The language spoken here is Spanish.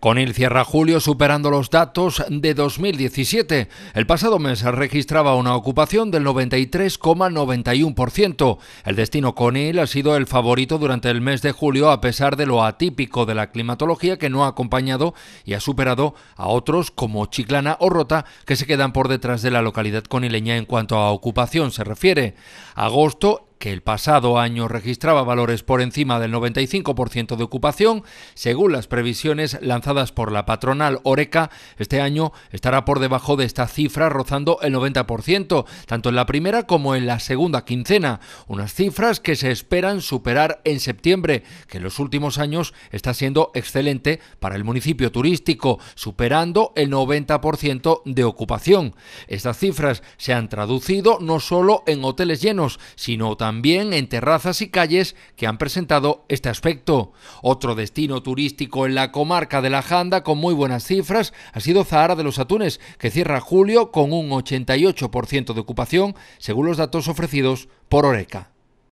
Conil cierra julio superando los datos de 2017. El pasado mes registraba una ocupación del 93,91%. El destino Conil ha sido el favorito durante el mes de julio a pesar de lo atípico de la climatología que no ha acompañado y ha superado a otros como Chiclana o Rota que se quedan por detrás de la localidad conileña en cuanto a ocupación se refiere. Agosto que el pasado año registraba valores por encima del 95% de ocupación, según las previsiones lanzadas por la patronal Oreca, este año estará por debajo de esta cifra, rozando el 90%, tanto en la primera como en la segunda quincena, unas cifras que se esperan superar en septiembre, que en los últimos años está siendo excelente para el municipio turístico, superando el 90% de ocupación. Estas cifras se han traducido no solo en hoteles llenos, sino también también en terrazas y calles que han presentado este aspecto. Otro destino turístico en la comarca de la Janda con muy buenas cifras ha sido Zahara de los Atunes, que cierra julio con un 88% de ocupación, según los datos ofrecidos por Oreca.